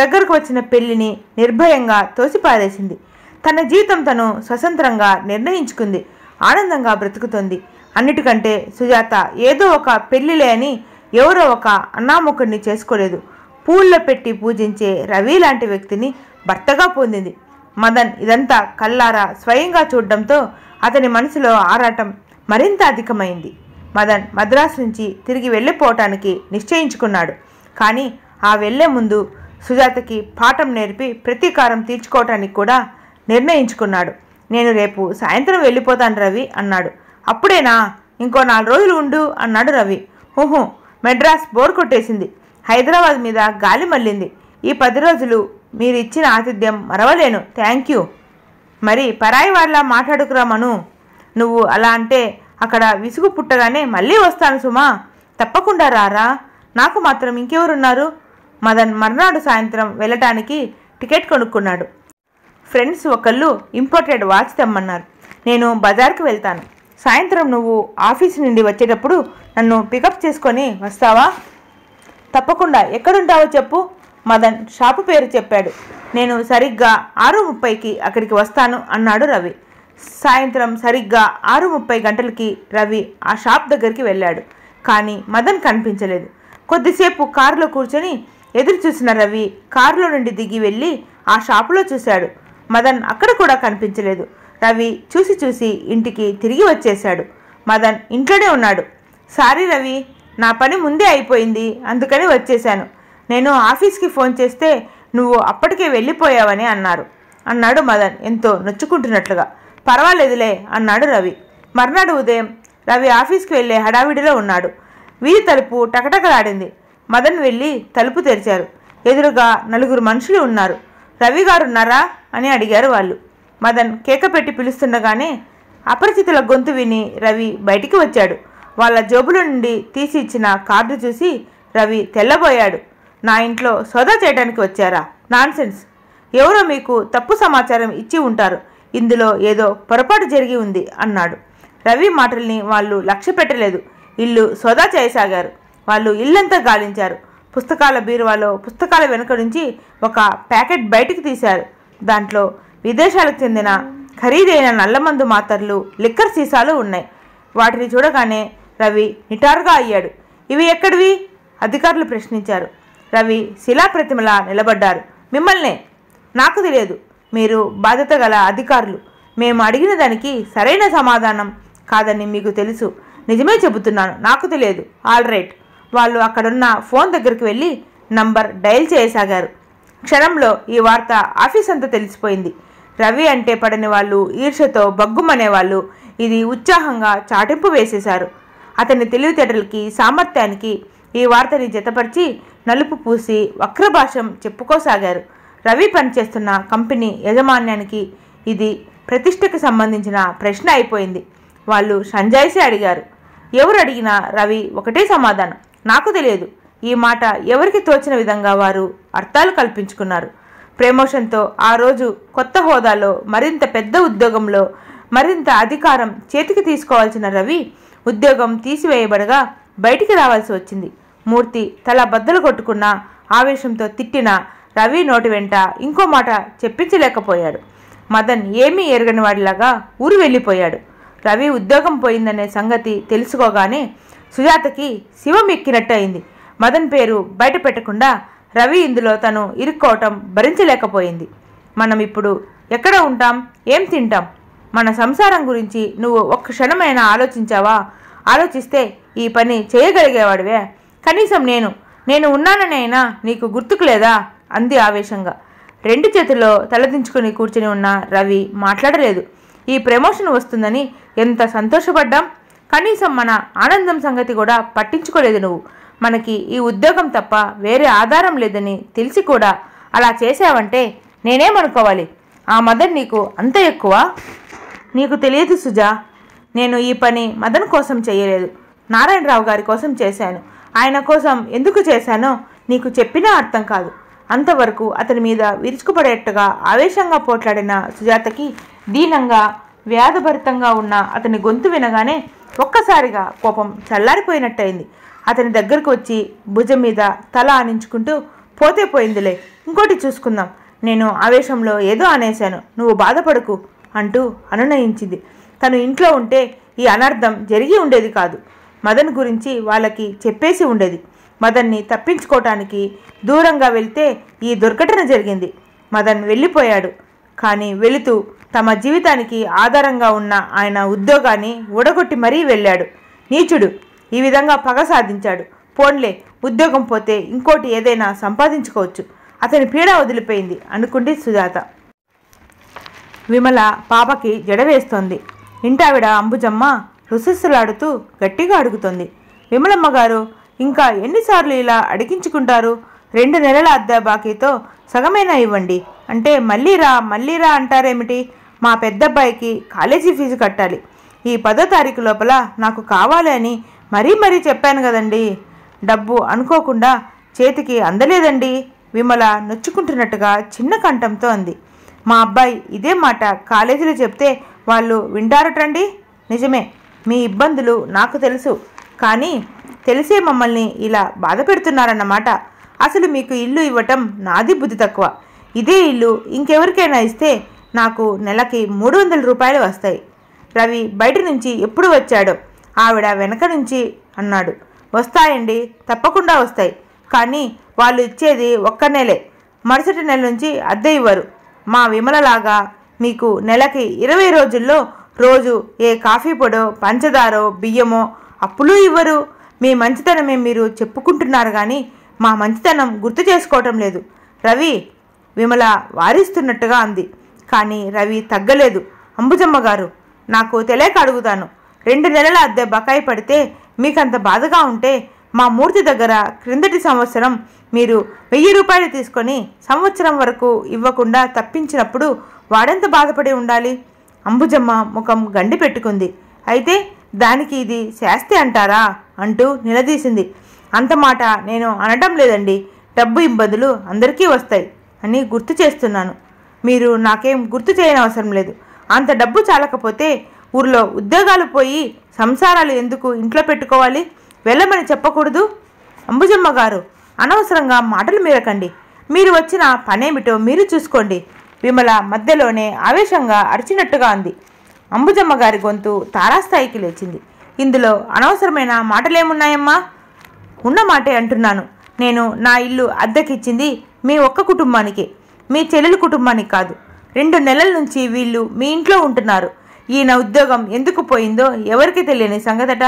దగ్గరకు వచ్చిన పెళ్లిని నిర్భయంగా తోసిపారేసింది తన జీవితం తను స్వతంత్రంగా నిర్ణయించుకుంది ఆనందంగా బ్రతుకుతోంది అన్నిటికంటే సుజాత ఏదో ఒక పెళ్లిలే అని ఎవరో ఒక అన్నాముకుడిని చేసుకోలేదు పూల్లో పెట్టి పూజించే రవి లాంటి వ్యక్తిని భర్తగా పొందింది మదన్ ఇదంతా కల్లారా స్వయంగా చూడడంతో అతని మనసులో ఆరాటం మరింత అధికమైంది మదన్ మద్రాసు నుంచి తిరిగి వెళ్ళిపోవటానికి నిశ్చయించుకున్నాడు కానీ ఆ వెళ్లే ముందు సుజాతకి పాఠం నేర్పి ప్రతీకారం తీర్చుకోవటానికి కూడా నిర్ణయించుకున్నాడు నేను రేపు సాయంత్రం వెళ్ళిపోతాను రవి అన్నాడు అప్పుడేనా ఇంకో నాలుగు రోజులు ఉండు అన్నాడు రవి ఊహు మెడ్రాస్ బోర్ కొట్టేసింది హైదరాబాద్ మీద గాలి మళ్ళింది ఈ పది రోజులు మీరు ఇచ్చిన ఆతిథ్యం మరవలేను థ్యాంక్ యూ మరి పరాయి వాళ్ళ మాట్లాడుకురా మను నువ్వు అలా అంటే అక్కడ విసుగు పుట్టగానే మళ్ళీ వస్తాను సుమా తప్పకుండా రారా నాకు మాత్రం ఇంకెవరున్నారు మదన్ మర్నాడు సాయంత్రం వెళ్ళటానికి టికెట్ కొనుక్కున్నాడు ఫ్రెండ్స్ ఒకళ్ళు ఇంపోర్టెడ్ వాచ్ తెమ్మన్నారు నేను బజార్కి వెళ్తాను సాయంత్రం నువ్వు ఆఫీస్ నుండి వచ్చేటప్పుడు నన్ను పికప్ చేసుకొని వస్తావా తప్పకుండా ఎక్కడుంటావో చెప్పు మదన్ షాపు పేరు చెప్పాడు నేను సరిగ్గా ఆరు ముప్పైకి అక్కడికి వస్తాను అన్నాడు రవి సాయంత్రం సరిగ్గా ఆరు ముప్పై గంటలకి రవి ఆ షాప్ దగ్గరికి వెళ్ళాడు కానీ మదన్ కనిపించలేదు కొద్దిసేపు కారులో కూర్చొని ఎదురు చూసిన రవి కారులో నుండి దిగి వెళ్ళి ఆ షాపులో చూశాడు మదన్ అక్కడ కూడా కనిపించలేదు రవి చూసి చూసి ఇంటికి తిరిగి వచ్చేశాడు మదన్ ఇంట్లోనే ఉన్నాడు సారీ రవి నా పని ముందే అయిపోయింది అందుకని వచ్చేశాను నేను ఆఫీస్కి ఫోన్ చేస్తే నువ్వు అప్పటికే వెళ్ళిపోయావని అన్నారు అన్నాడు మదన్ ఎంతో నొచ్చుకుంటున్నట్లుగా పర్వాలేదులే అన్నాడు రవి మర్నాడు ఉదయం రవి ఆఫీస్కి వెళ్ళే హడావిడిలో ఉన్నాడు వీధి తలుపు టకటకలాడింది మదన్ వెళ్ళి తలుపు తెరిచారు ఎదురుగా నలుగురు మనుషులు ఉన్నారు రవి గారు ఉన్నారా అని అడిగారు వాళ్ళు మదన్ కేక పెట్టి పిలుస్తుండగానే అపరిచితుల గొంతు విని రవి బయటికి వచ్చాడు వాళ్ళ జోబుల నుండి తీసి ఇచ్చిన కార్డు చూసి రవి తెల్లబోయాడు నా ఇంట్లో సోదా చేయడానికి వచ్చారా నాన్సెన్స్ ఎవరో మీకు తప్పు సమాచారం ఇచ్చి ఉంటారు ఇందులో ఏదో పొరపాటు జరిగి ఉంది అన్నాడు రవి మాటల్ని వాళ్ళు లక్ష్య పెట్టలేదు ఇల్లు సోదా చేయసాగారు వాళ్ళు ఇల్లంతా గాలించారు పుస్తకాల బీరువాలో పుస్తకాల వెనుక నుంచి ఒక ప్యాకెట్ బయటికి తీశారు దాంట్లో విదేశాలకు చెందిన ఖరీదైన నల్లమందు మాత్రలు లిక్కర్ సీసాలు ఉన్నాయి వాటిని చూడగానే రవి నిటారుగా అయ్యాడు ఇవి ఎక్కడివి అధికారులు ప్రశ్నించారు రవి ప్రతిమల నిలబడ్డారు మిమ్మల్నే నాకు తెలియదు మీరు బాధ్యత గల అధికారులు మేము అడిగిన దానికి సరైన సమాధానం కాదని మీకు తెలుసు నిజమే చెబుతున్నాను నాకు తెలియదు ఆల్ రైట్ వాళ్ళు అక్కడున్న ఫోన్ దగ్గరికి వెళ్ళి నంబర్ డయల్ చేయసాగారు క్షణంలో ఈ వార్త ఆఫీస్ అంతా తెలిసిపోయింది రవి అంటే పడని వాళ్ళు ఈర్షతో బగ్గుమనేవాళ్ళు ఇది ఉత్సాహంగా చాటింపు వేసేశారు అతని తెలివితేటలకి సామర్థ్యానికి ఈ వార్తని జతపరిచి నలుపు పూసి వక్రభాషం చెప్పుకోసాగారు రవి పనిచేస్తున్న కంపెనీ యజమాన్యానికి ఇది ప్రతిష్టకు సంబంధించిన ప్రశ్న అయిపోయింది వాళ్ళు సంజాయిసే అడిగారు ఎవరు అడిగినా రవి ఒకటే సమాధానం నాకు తెలియదు ఈ మాట ఎవరికి తోచిన విధంగా వారు అర్థాలు కల్పించుకున్నారు ప్రమోషన్తో ఆ రోజు కొత్త హోదాలో మరింత పెద్ద ఉద్యోగంలో మరింత అధికారం చేతికి తీసుకోవాల్సిన రవి ఉద్యోగం తీసివేయబడగా బయటికి రావాల్సి వచ్చింది మూర్తి తల బద్దలు కొట్టుకున్న ఆవేశంతో తిట్టిన రవి నోటి వెంట ఇంకో మాట చెప్పించలేకపోయాడు మదన్ ఏమీ ఎరగని వాడిలాగా ఊరు వెళ్ళిపోయాడు రవి ఉద్యోగం పోయిందనే సంగతి తెలుసుకోగానే సుజాతకి శివం ఎక్కినట్టు అయింది మదన్ పేరు బయట పెట్టకుండా రవి ఇందులో తను ఇరుక్కోవటం భరించలేకపోయింది మనం ఇప్పుడు ఎక్కడ ఉంటాం ఏం తింటాం మన సంసారం గురించి నువ్వు ఒక్క క్షణమైనా ఆలోచించావా ఆలోచిస్తే ఈ పని చేయగలిగేవాడివే కనీసం నేను నేను ఉన్నాననైనా నీకు గుర్తుకు లేదా అంది ఆవేశంగా రెండు చేతుల్లో తలదించుకుని కూర్చుని ఉన్న రవి మాట్లాడలేదు ఈ ప్రమోషన్ వస్తుందని ఎంత సంతోషపడ్డాం కనీసం మన ఆనందం సంగతి కూడా పట్టించుకోలేదు నువ్వు మనకి ఈ ఉద్యోగం తప్ప వేరే ఆధారం లేదని తెలిసి కూడా అలా చేసావంటే నేనేమనుకోవాలి ఆ మదన్ నీకు అంత ఎక్కువ నీకు తెలియదు సుజా నేను ఈ పని మదన్ కోసం చేయలేదు నారాయణరావు గారి కోసం చేశాను ఆయన కోసం ఎందుకు చేశానో నీకు చెప్పినా అర్థం కాదు అంతవరకు అతని మీద విరుచుకుపడేట్టుగా ఆవేశంగా పోట్లాడిన సుజాతకి దీనంగా వ్యాధభరితంగా ఉన్న అతని గొంతు వినగానే ఒక్కసారిగా కోపం చల్లారిపోయినట్టయింది అతని దగ్గరకు వచ్చి భుజం మీద తల ఆనించుకుంటూ పోతే పోయిందిలే ఇంకోటి చూసుకుందాం నేను ఆవేశంలో ఏదో అనేశాను నువ్వు బాధపడకు అంటూ అనునయించింది తను ఇంట్లో ఉంటే ఈ అనర్థం జరిగి ఉండేది కాదు మదన్ గురించి వాళ్ళకి చెప్పేసి ఉండేది మదన్ని తప్పించుకోవటానికి దూరంగా వెళ్తే ఈ దుర్ఘటన జరిగింది మదన్ వెళ్ళిపోయాడు కానీ వెళుతూ తమ జీవితానికి ఆధారంగా ఉన్న ఆయన ఉద్యోగాన్ని ఊడగొట్టి మరీ వెళ్ళాడు నీచుడు ఈ విధంగా పగ సాధించాడు పోన్లే ఉద్యోగం పోతే ఇంకోటి ఏదైనా సంపాదించుకోవచ్చు అతని పీడ వదిలిపోయింది అనుకుంది సుజాత విమల పాపకి జడ ఇంటావిడ అంబుజమ్మ రుసస్సులాడుతూ గట్టిగా అడుగుతోంది విమలమ్మ గారు ఇంకా ఎన్నిసార్లు ఇలా అడిగించుకుంటారు రెండు నెలల అద్దె బాకీతో సగమైనా ఇవ్వండి అంటే మళ్ళీ రా మళ్ళీ రా అంటారేమిటి మా పెద్దబ్బాయికి కాలేజీ ఫీజు కట్టాలి ఈ పదో తారీఖు లోపల నాకు కావాలి అని మరీ మరీ చెప్పాను కదండి డబ్బు అనుకోకుండా చేతికి అందలేదండి విమల నొచ్చుకుంటున్నట్టుగా చిన్న కంఠంతో అంది మా అబ్బాయి ఇదే మాట కాలేజీలో చెప్తే వాళ్ళు వింటారటండి నిజమే మీ ఇబ్బందులు నాకు తెలుసు కానీ తెలిసే మమ్మల్ని ఇలా బాధ పెడుతున్నారన్నమాట అసలు మీకు ఇల్లు ఇవ్వటం నాది బుద్ధి తక్కువ ఇదే ఇల్లు ఇంకెవరికైనా ఇస్తే నాకు నెలకి మూడు వందల రూపాయలు వస్తాయి రవి బయట నుంచి ఎప్పుడు వచ్చాడో ఆవిడ వెనక నుంచి అన్నాడు వస్తాయండి తప్పకుండా వస్తాయి కానీ వాళ్ళు ఇచ్చేది ఒక్క నెలే మరుసటి నెల నుంచి అద్దె ఇవ్వరు మా విమలలాగా మీకు నెలకి ఇరవై రోజుల్లో రోజు ఏ కాఫీ పొడో పంచదారో బియ్యమో అప్పులు ఇవ్వరు మీ మంచితనమే మీరు చెప్పుకుంటున్నారు కానీ మా మంచితనం గుర్తు చేసుకోవటం లేదు రవి విమల వారిస్తున్నట్టుగా అంది కానీ రవి తగ్గలేదు అంబుజమ్మ గారు నాకు తెలియక అడుగుతాను రెండు నెలల అద్దె బకాయి పడితే మీకంత బాధగా ఉంటే మా మూర్తి దగ్గర క్రిందటి సంవత్సరం మీరు వెయ్యి రూపాయలు తీసుకొని సంవత్సరం వరకు ఇవ్వకుండా తప్పించినప్పుడు వాడెంత బాధపడి ఉండాలి అంబుజమ్మ ముఖం గండి పెట్టుకుంది అయితే దానికి ఇది శాస్తి అంటారా అంటూ నిలదీసింది అంత మాట నేను అనటం లేదండి డబ్బు ఇబ్బందులు అందరికీ వస్తాయి అని గుర్తు చేస్తున్నాను మీరు నాకేం గుర్తు చేయనవసరం లేదు అంత డబ్బు చాలకపోతే ఊర్లో ఉద్యోగాలు పోయి సంసారాలు ఎందుకు ఇంట్లో పెట్టుకోవాలి వెళ్ళమని చెప్పకూడదు అంబుజమ్మ గారు అనవసరంగా మాటలు మీరకండి మీరు వచ్చిన పనేమిటో మీరు చూసుకోండి విమల మధ్యలోనే ఆవేశంగా అరిచినట్టుగా అంది అంబుజమ్మ గారి గొంతు తారాస్థాయికి లేచింది ఇందులో అనవసరమైన మాటలేమున్నాయమ్మా ఉన్న మాటే అంటున్నాను నేను నా ఇల్లు అద్దెకిచ్చింది మీ ఒక్క కుటుంబానికే మీ చెల్లెలు కుటుంబానికి కాదు రెండు నెలల నుంచి వీళ్ళు మీ ఇంట్లో ఉంటున్నారు ఈయన ఉద్యోగం ఎందుకు పోయిందో ఎవరికి తెలియని సంగతట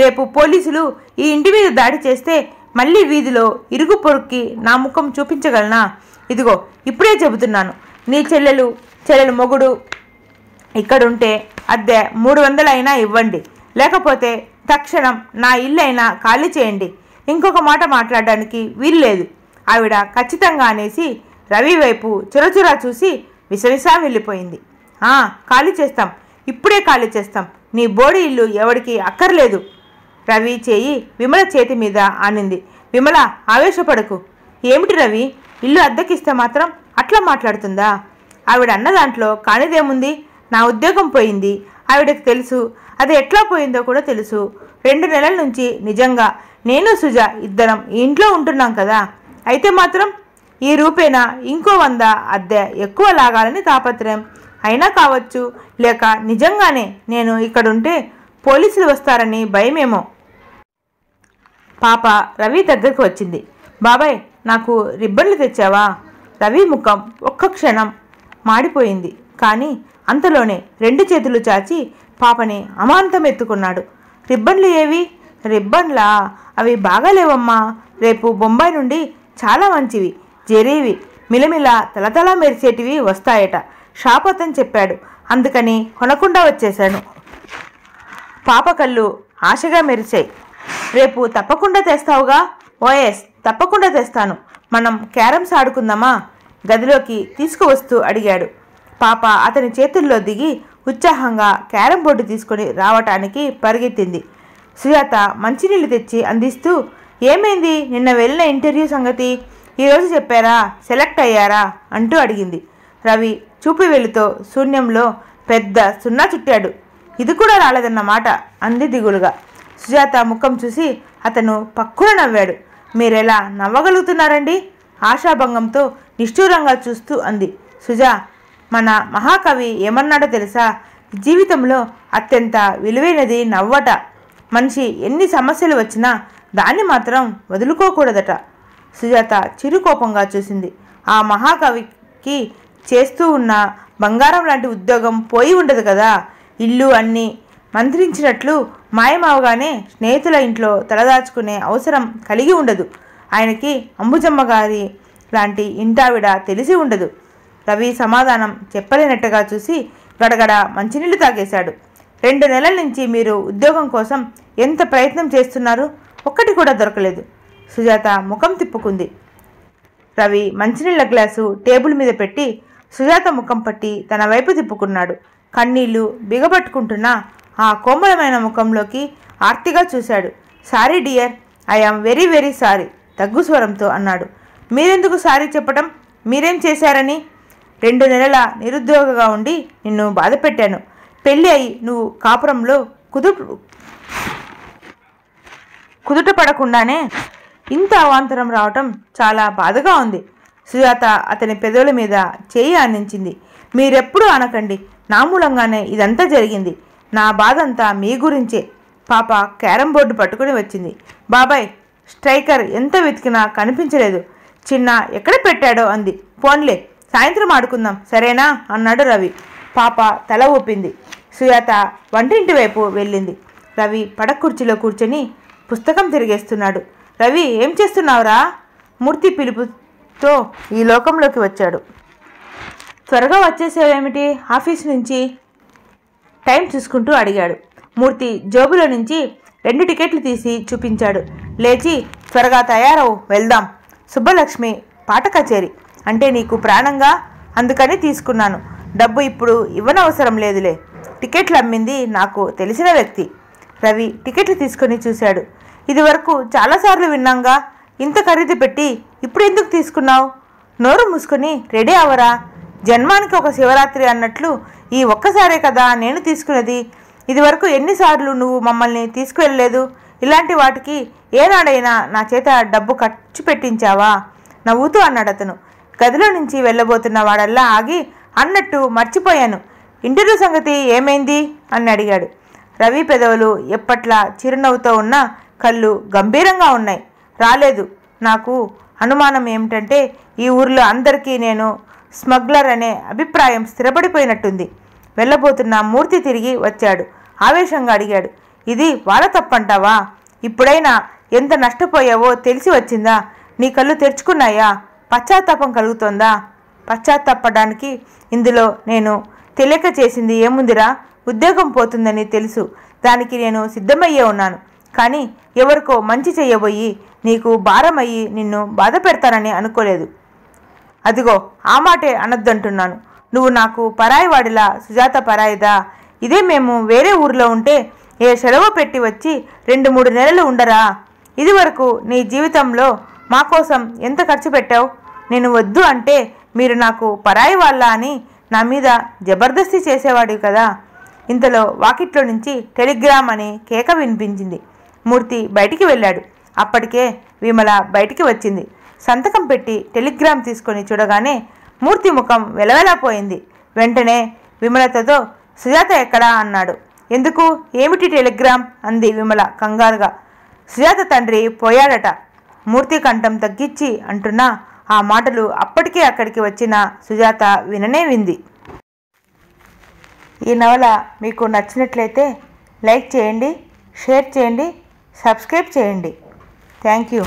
రేపు పోలీసులు ఈ ఇంటి మీద దాడి చేస్తే మళ్ళీ వీధిలో ఇరుగు పొరుక్కి నా ముఖం చూపించగలనా ఇదిగో ఇప్పుడే చెబుతున్నాను నీ చెల్లెలు చెల్లెలు మొగుడు ఇక్కడుంటే అద్దె మూడు వందలైనా ఇవ్వండి లేకపోతే తక్షణం నా ఇల్లైనా ఖాళీ చేయండి ఇంకొక మాట మాట్లాడడానికి వీల్లేదు ఆవిడ ఖచ్చితంగా అనేసి రవి వైపు చురచురా చూసి విసవిసా వెళ్ళిపోయింది ఖాళీ చేస్తాం ఇప్పుడే ఖాళీ చేస్తాం నీ బోడి ఇల్లు ఎవరికి అక్కర్లేదు రవి చేయి విమల చేతి మీద ఆనింది విమల ఆవేశపడకు ఏమిటి రవి ఇల్లు అద్దెకిస్తే మాత్రం అట్లా మాట్లాడుతుందా ఆవిడ అన్న దాంట్లో కానిదేముంది నా ఉద్యోగం పోయింది ఆవిడకి తెలుసు అది ఎట్లా పోయిందో కూడా తెలుసు రెండు నెలల నుంచి నిజంగా నేను సుజ ఇద్దరం ఇంట్లో ఉంటున్నాం కదా అయితే మాత్రం ఈ రూపేనా ఇంకో వంద అద్దె ఎక్కువ లాగాలని తాపత్రయం అయినా కావచ్చు లేక నిజంగానే నేను ఇక్కడుంటే పోలీసులు వస్తారని భయమేమో పాప రవి దగ్గరకు వచ్చింది బాబాయ్ నాకు రిబ్బన్లు తెచ్చావా రవి ముఖం ఒక్క క్షణం మాడిపోయింది కానీ అంతలోనే రెండు చేతులు చాచి పాపని అమాంతం ఎత్తుకున్నాడు రిబ్బన్లు ఏవి రిబ్బన్లా అవి బాగాలేవమ్మా రేపు బొంబాయి నుండి చాలా మంచివి జరీవి మిలమిల తలతల మెరిచేటివి వస్తాయట షాప్ అతను చెప్పాడు అందుకని కొనకుండా వచ్చేశాను పాప కళ్ళు ఆశగా మెరిచాయి రేపు తప్పకుండా తెస్తావుగా ఓఎస్ తప్పకుండా తెస్తాను మనం క్యారమ్స్ ఆడుకుందామా గదిలోకి తీసుకువస్తూ అడిగాడు పాప అతని చేతుల్లో దిగి ఉత్సాహంగా క్యారం బోర్డు తీసుకొని రావటానికి పరిగెత్తింది సుజాత మంచినీళ్ళు తెచ్చి అందిస్తూ ఏమైంది నిన్న వెళ్ళిన ఇంటర్వ్యూ సంగతి ఈరోజు చెప్పారా సెలెక్ట్ అయ్యారా అంటూ అడిగింది రవి చూపి వెలుతో శూన్యంలో పెద్ద సున్నా చుట్టాడు ఇది కూడా రాలేదన్నమాట అంది దిగులుగా సుజాత ముఖం చూసి అతను పక్కున నవ్వాడు మీరెలా నవ్వగలుగుతున్నారండి ఆశాభంగంతో నిష్ఠూరంగా చూస్తూ అంది సుజా మన మహాకవి ఏమన్నాడో తెలుసా జీవితంలో అత్యంత విలువైనది నవ్వట మనిషి ఎన్ని సమస్యలు వచ్చినా దాన్ని మాత్రం వదులుకోకూడదట సుజాత చిరుకోపంగా చూసింది ఆ మహాకవికి చేస్తూ ఉన్న బంగారం లాంటి ఉద్యోగం పోయి ఉండదు కదా ఇల్లు అన్నీ మంత్రించినట్లు మాయమావగానే స్నేహితుల ఇంట్లో తలదాచుకునే అవసరం కలిగి ఉండదు ఆయనకి అంబుజమ్మ గారి లాంటి ఇంటావిడ తెలిసి ఉండదు రవి సమాధానం చెప్పలేనట్టుగా చూసి గడగడ మంచినీళ్లు తాగేశాడు రెండు నెలల నుంచి మీరు ఉద్యోగం కోసం ఎంత ప్రయత్నం చేస్తున్నారు ఒక్కటి కూడా దొరకలేదు సుజాత ముఖం తిప్పుకుంది రవి మంచినీళ్ళ గ్లాసు టేబుల్ మీద పెట్టి సుజాత ముఖం పట్టి తన వైపు తిప్పుకున్నాడు కన్నీళ్లు బిగబట్టుకుంటున్న ఆ కోమలమైన ముఖంలోకి ఆర్తిగా చూశాడు sorry dear I am very very sorry తగ్గు స్వరంతో అన్నాడు మీరెందుకు సారీ చెప్పటం మీరేం చేశారని రెండు నెలల నిరుద్యోగగా ఉండి నిన్ను బాధ పెట్టాను పెళ్ళి అయి నువ్వు కాపురంలో కుదు కుదుట పడకుండానే ఇంత అవాంతరం రావటం చాలా బాధగా ఉంది సుజాత అతని పెదవుల మీద చేయి అందించింది మీరెప్పుడు అనకండి నా మూలంగానే ఇదంతా జరిగింది నా బాధ అంతా మీ గురించే పాప క్యారం బోర్డు పట్టుకుని వచ్చింది బాబాయ్ స్ట్రైకర్ ఎంత వెతికినా కనిపించలేదు చిన్న ఎక్కడ పెట్టాడో అంది ఫోన్లే సాయంత్రం ఆడుకుందాం సరేనా అన్నాడు రవి పాప తల ఊపింది సుయాత వంటింటి వైపు వెళ్ళింది రవి పడ కుర్చీలో కూర్చొని పుస్తకం తిరిగేస్తున్నాడు రవి ఏం చేస్తున్నావురా మూర్తి పిలుపుతో ఈ లోకంలోకి వచ్చాడు త్వరగా వచ్చేసేవేమిటి ఆఫీస్ నుంచి టైం చూసుకుంటూ అడిగాడు మూర్తి జోబులో నుంచి రెండు టికెట్లు తీసి చూపించాడు లేచి త్వరగా తయారవు వెళ్దాం సుబ్బలక్ష్మి పాట కచేరి అంటే నీకు ప్రాణంగా అందుకని తీసుకున్నాను డబ్బు ఇప్పుడు ఇవ్వనవసరం లేదులే టికెట్లు అమ్మింది నాకు తెలిసిన వ్యక్తి రవి టికెట్లు తీసుకొని చూశాడు ఇదివరకు చాలాసార్లు విన్నాంగా ఇంత ఖరీదు పెట్టి ఇప్పుడు ఎందుకు తీసుకున్నావు నోరు మూసుకొని రెడీ అవరా జన్మానికి ఒక శివరాత్రి అన్నట్లు ఈ ఒక్కసారే కదా నేను తీసుకున్నది ఇదివరకు ఎన్నిసార్లు నువ్వు మమ్మల్ని తీసుకువెళ్ళలేదు ఇలాంటి వాటికి ఏనాడైనా నా చేత డబ్బు ఖర్చు పెట్టించావా నవ్వుతూ అన్నాడు అతను గదిలో నుంచి వెళ్ళబోతున్న వాడల్లా ఆగి అన్నట్టు మర్చిపోయాను ఇంటర్వ్యూ సంగతి ఏమైంది అని అడిగాడు రవి పెదవులు ఎప్పట్లా చిరునవ్వుతో ఉన్న కళ్ళు గంభీరంగా ఉన్నాయి రాలేదు నాకు అనుమానం ఏమిటంటే ఈ ఊర్లో అందరికీ నేను స్మగ్లర్ అనే అభిప్రాయం స్థిరపడిపోయినట్టుంది వెళ్ళబోతున్న మూర్తి తిరిగి వచ్చాడు ఆవేశంగా అడిగాడు ఇది వాళ్ళ తప్పంటావా ఇప్పుడైనా ఎంత నష్టపోయావో తెలిసి వచ్చిందా నీ కళ్ళు తెరుచుకున్నాయా పశ్చాత్తాపం కలుగుతోందా పశ్చాత్తాపడానికి ఇందులో నేను తెలియక చేసింది ఏముందిరా ఉద్యోగం పోతుందని తెలుసు దానికి నేను సిద్ధమయ్యే ఉన్నాను కానీ ఎవరికో మంచి చేయబోయి నీకు భారమయ్యి నిన్ను బాధ పెడతానని అనుకోలేదు అదిగో ఆ మాటే అనద్దంటున్నాను నువ్వు నాకు పరాయివాడిలా సుజాత పరాయిదా ఇదే మేము వేరే ఊరిలో ఉంటే ఏ సెలవు పెట్టి వచ్చి రెండు మూడు నెలలు ఉండరా ఇదివరకు నీ జీవితంలో మా కోసం ఎంత ఖర్చు పెట్టావు నేను వద్దు అంటే మీరు నాకు పరాయి వాళ్ళ అని నా మీద జబర్దస్తి చేసేవాడు కదా ఇంతలో వాకిట్లో నుంచి టెలిగ్రామ్ అనే కేక వినిపించింది మూర్తి బయటికి వెళ్ళాడు అప్పటికే విమల బయటికి వచ్చింది సంతకం పెట్టి టెలిగ్రామ్ తీసుకొని చూడగానే మూర్తి ముఖం వెలవెలపోయింది వెంటనే విమలతతో సుజాత ఎక్కడా అన్నాడు ఎందుకు ఏమిటి టెలిగ్రామ్ అంది విమల కంగారుగా సుజాత తండ్రి పోయాడట మూర్తి కంఠం తగ్గించి అంటున్నా ఆ మాటలు అప్పటికే అక్కడికి వచ్చిన సుజాత విననే వింది ఈ నవల మీకు నచ్చినట్లయితే లైక్ చేయండి షేర్ చేయండి సబ్స్క్రైబ్ చేయండి థ్యాంక్ యూ